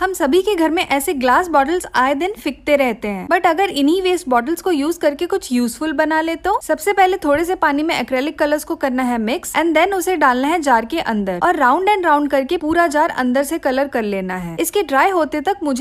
हम सभी के घर में ऐसे ग्लास बॉटल्स आए दिन फिकते रहते हैं बट अगर इन्हीं वेस्ट बॉटल्स को यूज करके कुछ यूजफुल बना ले तो सबसे पहले थोड़े से पानी में एक्रेलिक कलर्स को करना है मिक्स एंड देन उसे डालना है जार के अंदर और राउंड एंड राउंड करके पूरा जार अंदर से कलर कर लेना है इसके ड्राई होते तक मुझे